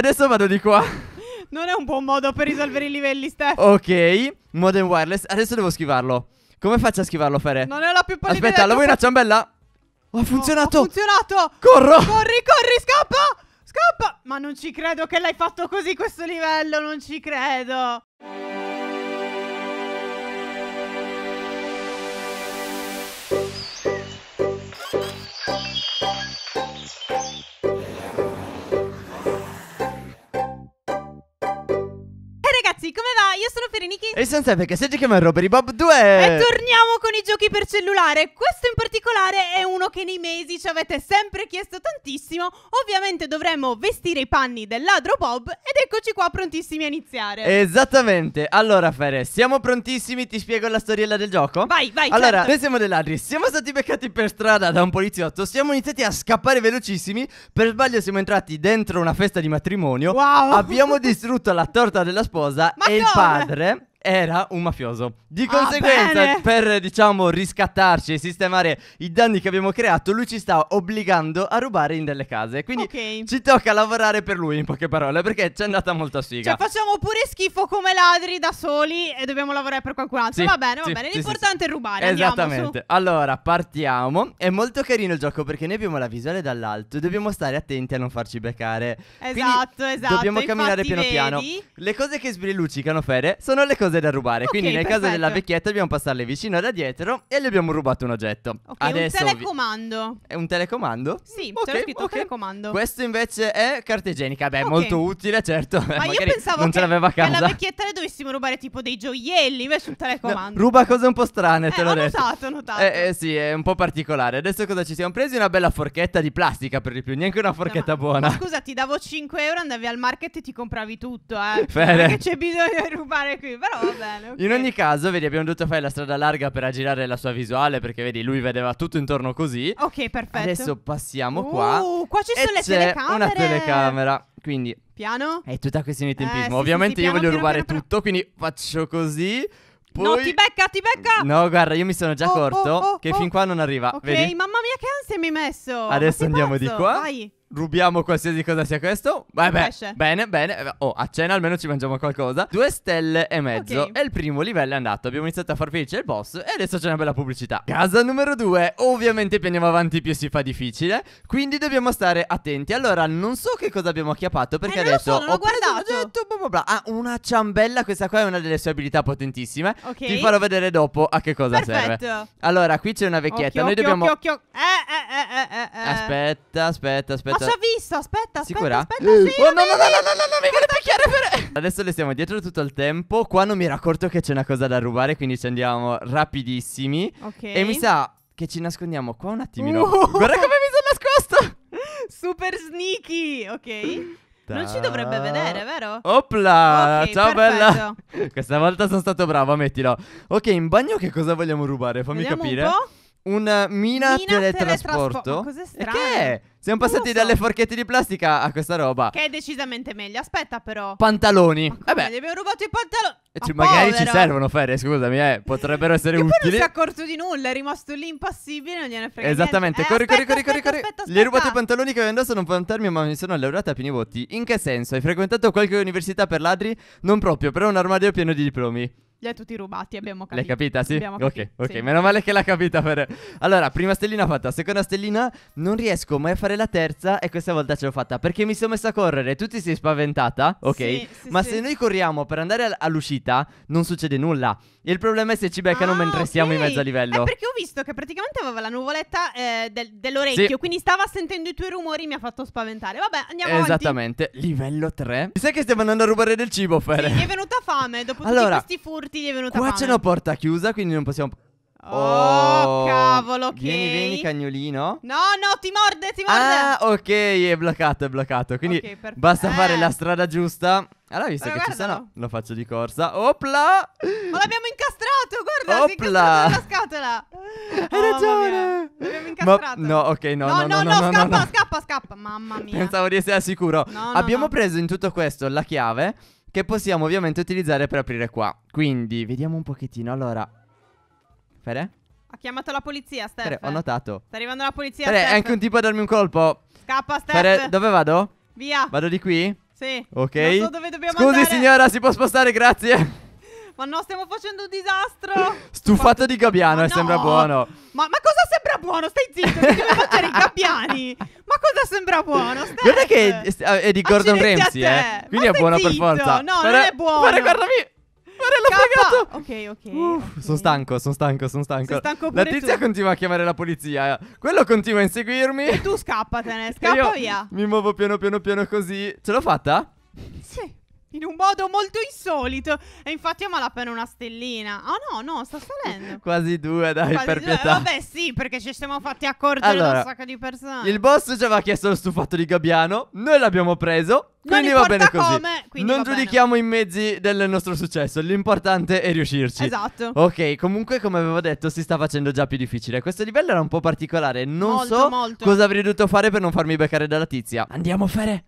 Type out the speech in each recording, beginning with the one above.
adesso vado di qua. Non è un buon modo per risolvere i livelli, Steph. Ok, modem wireless. Adesso devo schivarlo. Come faccio a schivarlo, Fere? Non è la più pallida Aspetta, la vuoi una ciambella? Oh, ha funzionato! Oh, ha funzionato! Corro! Corri, corri, scappa! Scappa! Ma non ci credo che l'hai fatto così questo livello, non ci credo! E senza che se ci chiama Robbery Bob 2 E torniamo con i giochi per cellulare Questo in particolare è uno che nei mesi ci avete sempre chiesto tantissimo Ovviamente dovremmo vestire i panni del ladro Bob Ed eccoci qua prontissimi a iniziare Esattamente Allora Fere, siamo prontissimi? Ti spiego la storiella del gioco? Vai, vai Allora, certo. noi siamo dei ladri Siamo stati beccati per strada da un poliziotto Siamo iniziati a scappare velocissimi Per sbaglio siamo entrati dentro una festa di matrimonio Wow Abbiamo distrutto la torta della sposa Ma E come? il padre era un mafioso. Di ah, conseguenza, ah, per diciamo riscattarci e sistemare i danni che abbiamo creato, lui ci sta obbligando a rubare in delle case. Quindi okay. ci tocca lavorare per lui, in poche parole, perché ci è andata molta sfiga. Cioè, facciamo pure schifo come ladri da soli e dobbiamo lavorare per qualcun altro. Sì, va bene, va sì, bene. Sì, L'importante è rubare. Esattamente. allora, partiamo. È molto carino il gioco perché noi abbiamo la visuale dall'alto e dobbiamo stare attenti a non farci beccare. Esatto, Quindi, esatto. esatto. Dobbiamo Infatti, camminare piano vedi? piano. Le cose che sbrilluccicano, Fede, sono le cose cose da rubare. Okay, Quindi nel perfetto. caso della vecchietta dobbiamo passarle vicino da dietro e le abbiamo rubato un oggetto. Okay, Adesso un telecomando. Vi... È un telecomando? Sì, okay, c'è scritto okay. telecomando. Questo invece è carta igienica. Beh, okay. molto utile, certo. Ma io pensavo non che ce l'aveva a casa. alla vecchietta le dovessimo rubare tipo dei gioielli, invece un telecomando. No, ruba cose un po' strane, eh, te l'ho ho detto. notato, ho notato. Eh, eh, sì, è un po' particolare. Adesso cosa ci siamo presi? Una bella forchetta di plastica per di più, neanche una forchetta ma, buona. Ma scusa, ti davo 5 euro, andavi al market e ti compravi tutto, eh. Perché c'è bisogno di rubare qui, però Ah, okay. In ogni caso, vedi, abbiamo dovuto fare la strada larga per aggirare la sua visuale perché vedi, lui vedeva tutto intorno così. Ok, perfetto. Adesso passiamo qua. Uh, qua ci sono le telecamere. Una telecamera. Quindi piano. È tutta questione di eh, tempismo. Eh, Ovviamente sì, sì, piano, io voglio piano, rubare piano, tutto, quindi faccio così. Poi... No, ti becca, ti becca! No, guarda, io mi sono già oh, oh, accorto oh, oh, oh, che fin qua non arriva. Ok, vedi? mamma mia, che ansia mi hai messo! Adesso andiamo pazzo? di qua. Vai rubiamo qualsiasi cosa sia questo. Vabbè, Pesce. bene, bene. Oh, a cena almeno ci mangiamo qualcosa. Due stelle e mezzo. Ok. E il primo livello è andato. Abbiamo iniziato a far felice il boss e adesso c'è una bella pubblicità. Casa numero due. Ovviamente più andiamo avanti più si fa difficile. Quindi dobbiamo stare attenti. Allora, non so che cosa abbiamo acchiappato perché Eh, non lo adesso so, non l'ho ho preso guardato. oggetto, bla bla bla. Ah, una ciambella. Questa qua è una delle sue abilità potentissime. Ok. Ti farò vedere dopo a che cosa serve. Perfetto. Allora, qui c'è una vecchietta. Occhio, Noi occhio, dobbiamo occhio, occhio. Eh, eh, eh, eh, eh, eh. Aspetta, aspetta, aspetta ci ha visto, aspetta, Sicura? aspetta, sì, eh, oh, no, no, no, no, no, mi vuole picchiare per... Adesso le stiamo dietro tutto il tempo, qua non mi ero accorto che c'è una cosa da rubare, quindi ci andiamo rapidissimi. Ok. E mi sa che ci nascondiamo qua un attimino. Uh. Guarda come mi sono nascosto! Super sneaky, ok. Non ci dovrebbe vedere, vero? Opla! Okay, Ciao perfetto. bella! Questa volta sono stato bravo, mettilo. Ok, in bagno che cosa vogliamo rubare? Fammi Vediamo capire. Un, un eh, mina, mina teletrasporto. teletrasporto. Cos'è strano? Che è? Siamo passati so. dalle forchette di plastica a questa roba. Che è decisamente meglio. Aspetta, però. Pantaloni. Ma come, Vabbè. Gli abbiamo rubato i pantaloni. E ci, magari povero. ci servono, Ferre, scusami, eh. Potrebbero essere che utili. Poi non si è accorto di nulla, è rimasto lì impassibile, non gliene frega Esattamente. Niente. Eh, corri, corri, aspetta, corri, aspetta, corri. Gli hai rubato i pantaloni che avevo indosso non puoi vantarmi, ma mi sono laureata a pieni voti. In che senso? Hai frequentato qualche università per ladri? Non proprio, però un armadio pieno di diplomi. Li hai tutti rubati, abbiamo capito. L'hai capita, sì? Abbiamo ok, capito, ok, sì. meno male che l'ha capita. Per... Allora, prima stellina fatta, seconda stellina, non riesco mai a fare fare la terza e questa volta ce l'ho fatta perché mi sono messa a correre, tu ti sei spaventata, ok? Sì, sì, ma sì. se noi corriamo per andare all'uscita non succede nulla. Il problema è se ci beccano ah, mentre okay. siamo in mezzo a livello. Eh, perché ho visto che praticamente aveva la nuvoletta eh, del- dell'orecchio, quindi stava sentendo i tuoi rumori e mi ha fatto spaventare. Vabbè, andiamo Esattamente. avanti. Esattamente, livello 3. Mi sa che stiamo andando a rubare del cibo, Fere. Sì, gli è venuta fame, dopo allora, tutti questi furti gli è venuta qua fame. Qua c'è una porta chiusa, quindi non possiamo Oh, oh, cavolo, ok. Vieni, vieni, cagnolino. No, no, ti morde, ti morde. Ah, ok, è bloccato, è bloccato. Quindi okay, basta eh. fare la strada giusta. Allora, visto Però che guardalo. ci sono, lo faccio di corsa. Opla! Ma l'abbiamo incastrato, guarda, Opla. si è la scatola. Hai oh, ragione. L'abbiamo incastrato. Ma, no, ok, no, no, no, no, no, no, no scappa, no, scappa, scappa. Mamma mia. Pensavo di essere sicuro. No, abbiamo preso in tutto questo la chiave che possiamo ovviamente utilizzare per aprire qua. Quindi, vediamo un pochettino. Allora, Fede? Ha chiamato la polizia, Steph. Fede, ho notato. Sta arrivando la polizia, Fede, Steph. è anche un tipo a darmi un colpo. Scappa, Steph. Fede, dove vado? Via. Vado di qui? Sì. Ok. Non so dove dobbiamo Scusi, andare. signora, si può spostare, grazie. Ma no, stiamo facendo un disastro. Stufato di gabbiano, eh, no. sembra buono. Ma, ma, cosa sembra buono? Stai zitto, ti devo mangiare i gabbiani. Ma cosa sembra buono? Steph? Guarda che è di Gordon Accidenti Ramsay, eh. Quindi ma è buono zitto. per forza. No, Però, non è buono. Guarda, guardami. Marella pagato. Ok, ok. Uff, okay. Sono stanco, sono stanco, sono stanco. stanco la tizia tu. continua a chiamare la polizia. Quello continua a inseguirmi. E tu scappatene, scappa via. Mi muovo piano piano piano così. Ce l'ho fatta? Sì. In un modo molto insolito. E infatti a malapena una stellina. Oh no, no, sta salendo. Quasi due, dai, Quasi per due. pietà. Vabbè, sì, perché ci siamo fatti accorgere allora, da un sacco di persone. Il boss ci aveva chiesto lo stufato di Gabbiano. Noi l'abbiamo preso. Quindi non va bene così. Come, non giudichiamo bene. i mezzi del nostro successo. L'importante è riuscirci. Esatto. Ok, comunque, come avevo detto, si sta facendo già più difficile. Questo livello era un po' particolare. Non molto, so molto. cosa avrei dovuto fare per non farmi beccare dalla tizia. Andiamo, Fere.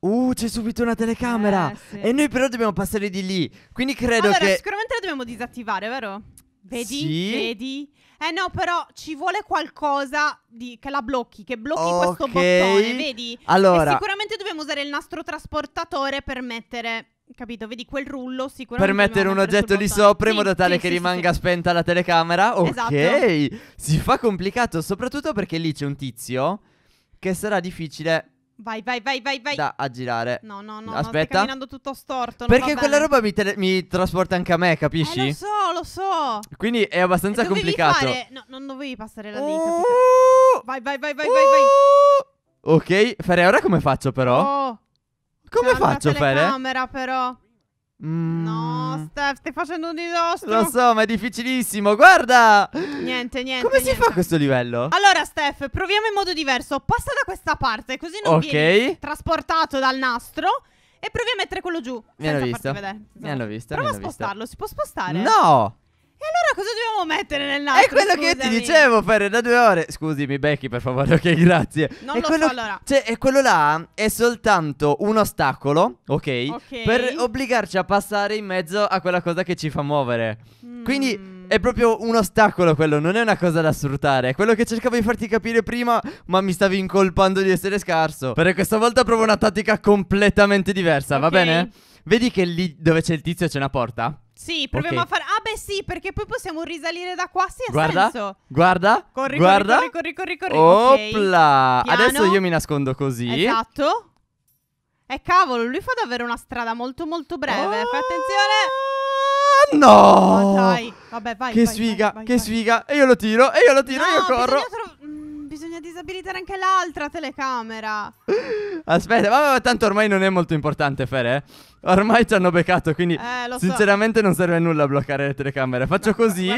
Uh, c'è subito una telecamera. Eh, sì. E noi però dobbiamo passare di lì. Quindi credo allora, che. Sicuramente la dobbiamo disattivare, vero? Vedi? Sì. Vedi? Eh no, però ci vuole qualcosa di... che la blocchi, che blocchi okay. questo bottone, vedi? Allora. E sicuramente dobbiamo usare il nastro trasportatore per mettere Capito, vedi quel rullo sicuramente. Per mettere un oggetto lì sopra sì, in modo tale sì, che sì, rimanga spenta la telecamera. Esatto. Ok. Esatto. Si fa complicato, soprattutto perché lì c'è un tizio che sarà difficile Vai, vai, vai, vai, vai. Da girare. No, no, no. Aspetta. Stai camminando tutto storto. Perché quella roba mi, tele- mi, trasporta anche a me, capisci? Eh, lo so, lo so. Quindi è abbastanza dovevi complicato. Fare... No, non dovevi passare la vita. Uh, vai, vai, vai, vai, uh, vai, Ok, Fere, ora come faccio però? Oh. Come C'è faccio, Fere? camera però. Mm. No, Steph, stai facendo un disastro. Lo so, ma è difficilissimo. Guarda. Niente, niente. Come si fa a questo livello? Allora, Steph, proviamo in modo diverso. Passa da questa parte, così non okay. vieni trasportato dal nastro. E provi a mettere quello giù. Mi hanno visto. Vedere, Mi hanno esatto. visto. Prova a spostarlo. Visto. Si può spostare? No cosa dobbiamo mettere nel naso? È quello scusami. che ti dicevo, Ferre, da due ore. Scusami, becchi per favore, ok, grazie. Non è lo quello, so allora. Cioè, è quello là è soltanto un ostacolo, ok? Per obbligarci a passare in mezzo a quella cosa che ci fa muovere. Mm. Quindi... È proprio un ostacolo quello, non è una cosa da sfruttare. È quello che cercavo di farti capire prima, ma mi stavi incolpando di essere scarso. Però questa volta provo una tattica completamente diversa, okay. va bene? Vedi che lì dove c'è il tizio c'è una porta? Sì, proviamo Ok. a fare. Ah, beh, sì, perché poi possiamo risalire da qua. Sì, ha Guarda, senso. guarda, Corri, guarda. corri, corri, corri, corri, Opla! Piano. Adesso io mi nascondo così. Esatto. E eh, cavolo, lui fa davvero una strada molto, molto breve. Fai attenzione. Ah, no! Ma dai, vabbè, vai. che vai, sfiga, vai, vai, che vai. sfiga. E io lo tiro, e io lo tiro, e io corro. Bisogna bisogna disabilitare anche l'altra telecamera. Aspetta, vabbè, tanto ormai non è molto importante, Fer, Eh? Ormai ci hanno beccato, quindi eh, sinceramente so. non serve a nulla a bloccare le telecamere. Faccio no, così,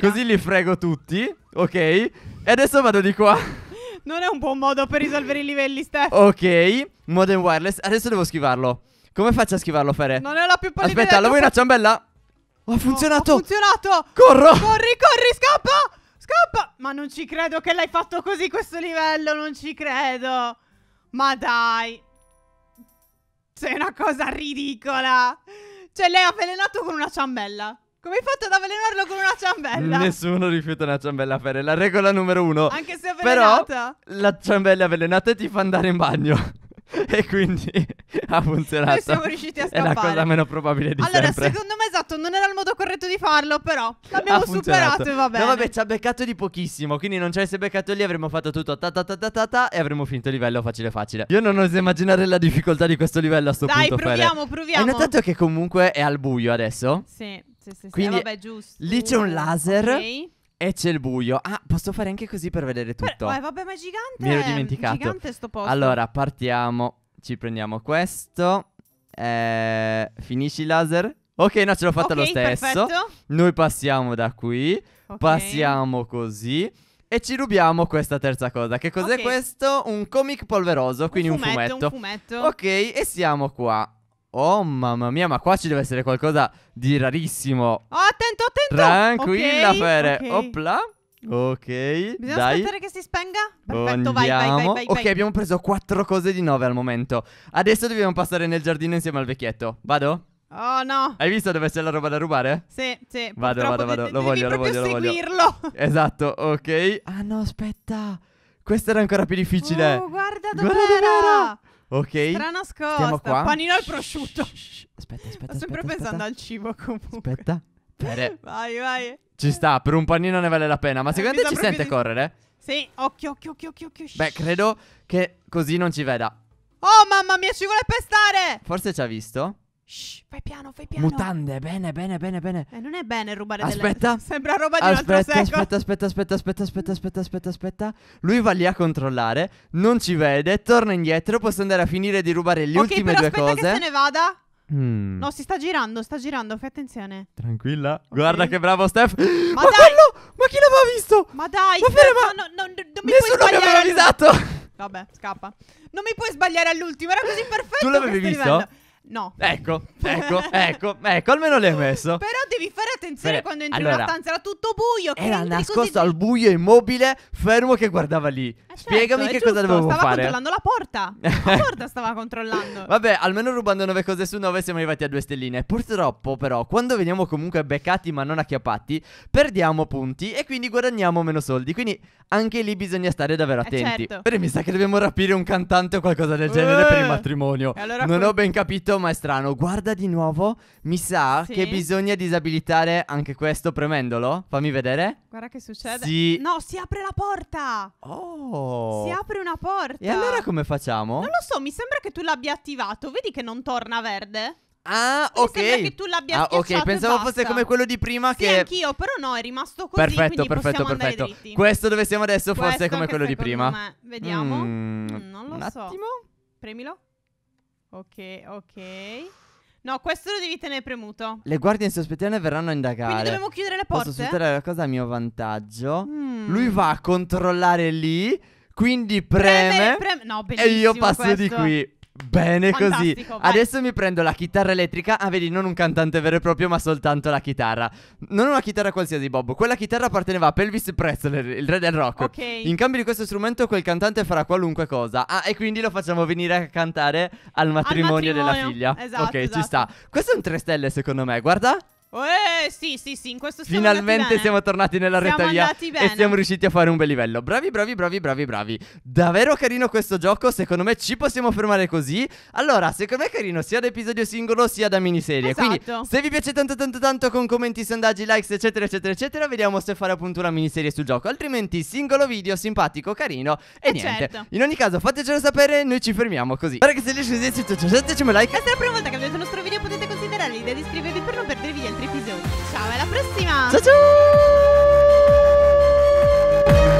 così li frego tutti, ok? E adesso vado di qua. Non è un buon modo per risolvere i livelli, Steph. Ok, modem wireless. Adesso devo schivarlo. Come faccio a schivarlo, Fere? Non è la più pallida Aspetta, lo vuoi una ciambella? Oh, ha funzionato! ha funzionato! Corro! Corri, corri, scappa! Scappa! Ma non ci credo che l'hai fatto così questo livello, non ci credo. Ma dai. Sei una cosa ridicola. Cioè, lei ha avvelenato con una ciambella. Come hai fatto ad avvelenarlo con una ciambella? Nessuno rifiuta una ciambella, Fere. La regola numero uno. Anche se è avvelenata. Però la ciambella avvelenata ti fa andare in bagno. e quindi ha funzionato. Noi siamo riusciti a scappare. È la cosa meno probabile di allora, sempre. Allora, secondo me esatto, non era il modo corretto di farlo, però l'abbiamo superato e va bene. No, vabbè, ci ha beccato di pochissimo, quindi non ci avesse beccato lì avremmo fatto tutto ta ta ta ta ta, ta e avremmo finito il livello facile facile. Io non oso immaginare la difficoltà di questo livello a sto Dai, punto, Dai, proviamo, Fere. proviamo. Hai notato che comunque è al buio adesso? Sì, sì, sì, sì. Eh, quindi eh, vabbè, giusto. Lì c'è un laser okay. E c'è il buio. Ah, Posso fare anche così per vedere tutto. Eh, vabbè, ma è gigante. Mi ero dimenticato. È gigante sto posto. Allora, partiamo. Ci prendiamo questo. Eh, finisci il laser. Ok, no, ce l'ho fatta okay, lo stesso. Perfetto. Noi passiamo da qui. Okay. Passiamo così. E ci rubiamo questa terza cosa. Che cos'è okay. questo? Un comic polveroso, quindi un fumetto, un fumetto. Un fumetto. Ok, e siamo qua. Oh mamma mia, ma qua ci deve essere qualcosa di rarissimo. Oh, attento, attento. Tranquilla, okay, Fere. Okay. Opla. Ok. Bisogna dai. aspettare che si spenga? Perfetto, vai, vai, vai, vai, Ok, vai. abbiamo preso quattro cose di nove al momento. Adesso dobbiamo passare nel giardino insieme al vecchietto. Vado? Oh no. Hai visto dove c'è la roba da rubare? Sì, sì. Vado, vado, vado. Lo voglio, lo voglio, lo voglio. seguirlo. Esatto, ok. Ah no, aspetta. Questo era ancora più difficile. Oh, guarda dov'era. Guarda dov'era. Ok. Strana scossa. Panino al prosciutto. Shh, shh, aspetta, aspetta. Sto sempre aspetta, pensando aspetta. al cibo comunque. Aspetta. Per... Vai, vai. Ci sta, per un panino ne vale la pena. Ma secondo eh, te ci sente di... correre? Sì, occhio, occhio, occhio, occhio, occhio. Beh, credo che così non ci veda. Oh, mamma mia, ci vuole pestare! Forse ci ha visto. Shh, fai piano, fai piano. Mutande, bene, bene, bene, bene. Eh, non è bene rubare aspetta. delle... Sembra roba di aspetta, un altro secolo. Aspetta, aspetta, aspetta, aspetta, aspetta, aspetta, aspetta, aspetta. Lui va lì a controllare, non ci vede, torna indietro, posso andare a finire di rubare le okay, ultime due cose. Ok, però aspetta che se ne vada. Mm. No, si sta girando, sta girando, fai attenzione. Tranquilla. Okay. Guarda che bravo Steph. Ma, ma dai. quello! Ma chi l'aveva visto? Ma dai, ma, Steph, ma... No, no, no, non mi Nessuno puoi sbagliare. avvisato. Vabbè, scappa. Non mi puoi sbagliare all'ultimo, era così perfetto. Tu l'avevi visto? Livello. No. Ecco, ecco, ecco, ecco, almeno l'hai messo. Però devi fare attenzione Beh, quando entri allora, in una stanza, era tutto buio. era nascosto al buio, immobile, fermo che guardava lì. Eh certo, Spiegami certo, che giusto, cosa dovevo stava fare. Stava controllando la porta. La porta stava controllando. Vabbè, almeno rubando 9 cose su 9 siamo arrivati a due stelline. Purtroppo però, quando veniamo comunque beccati ma non acchiappati, perdiamo punti e quindi guadagniamo meno soldi. Quindi anche lì bisogna stare davvero eh, attenti. Eh certo. Però mi sa che dobbiamo rapire un cantante o qualcosa del genere uh, per il eh. matrimonio. Allora non ho ben capito bello ma è strano. Guarda di nuovo. Mi sa sì. che bisogna disabilitare anche questo premendolo. Fammi vedere. Guarda che succede. Sì. No, si apre la porta. Oh. Si apre una porta. E allora come facciamo? Non lo so, mi sembra che tu l'abbia attivato. Vedi che non torna verde? Ah, mi ok. Sembra che tu l'abbia attivato. ah, ok, pensavo fosse come quello di prima sì, che anch'io, però no, è rimasto così, Perfetto, perfetto, perfetto. Questo dove siamo adesso forse è come quello di prima. Me. Vediamo. Mm, mm, non lo un so. Un attimo. Premilo. Ok, ok. No, questo lo devi tenere premuto. Le guardie in sospezione verranno a indagare. Quindi dobbiamo chiudere le porte. Posso sfruttare la cosa a mio vantaggio. Mm. Lui va a controllare lì. Quindi preme, preme, preme. No, e io passo questo. di qui. Bene Fantastico, così. Vai. Adesso mi prendo la chitarra elettrica. Ah, vedi, non un cantante vero e proprio, ma soltanto la chitarra. Non una chitarra qualsiasi, Bob. Quella chitarra apparteneva a Pelvis Presley, il re del rock. Ok. In cambio di questo strumento, quel cantante farà qualunque cosa. Ah, e quindi lo facciamo venire a cantare al matrimonio, al matrimonio. della figlia. Esatto. Ok, esatto. ci sta. Questo è un 3 stelle, secondo me. Guarda. Eh, sì, sì, sì, in questo senso. Finalmente siamo tornati nella siamo retaglia e siamo riusciti a fare un bel livello. Bravi, bravi, bravi, bravi, bravi. Davvero carino questo gioco, secondo me ci possiamo fermare così. Allora, secondo me è carino sia da episodio singolo sia da miniserie. Esatto. Quindi, se vi piace tanto tanto tanto con commenti, sondaggi, likes, eccetera, eccetera, eccetera, vediamo se fare appunto una miniserie sul gioco. Altrimenti singolo video simpatico, carino e eh niente. Certo. In ogni caso, fatecelo sapere, noi ci fermiamo così. Guarda che se riuscite a like, e sempre una volta che vedete il nostro video potete considerare l'idea di iscrivervi per non perdervi gli altri episodi. Ciao, alla prossima! Ciao ciao!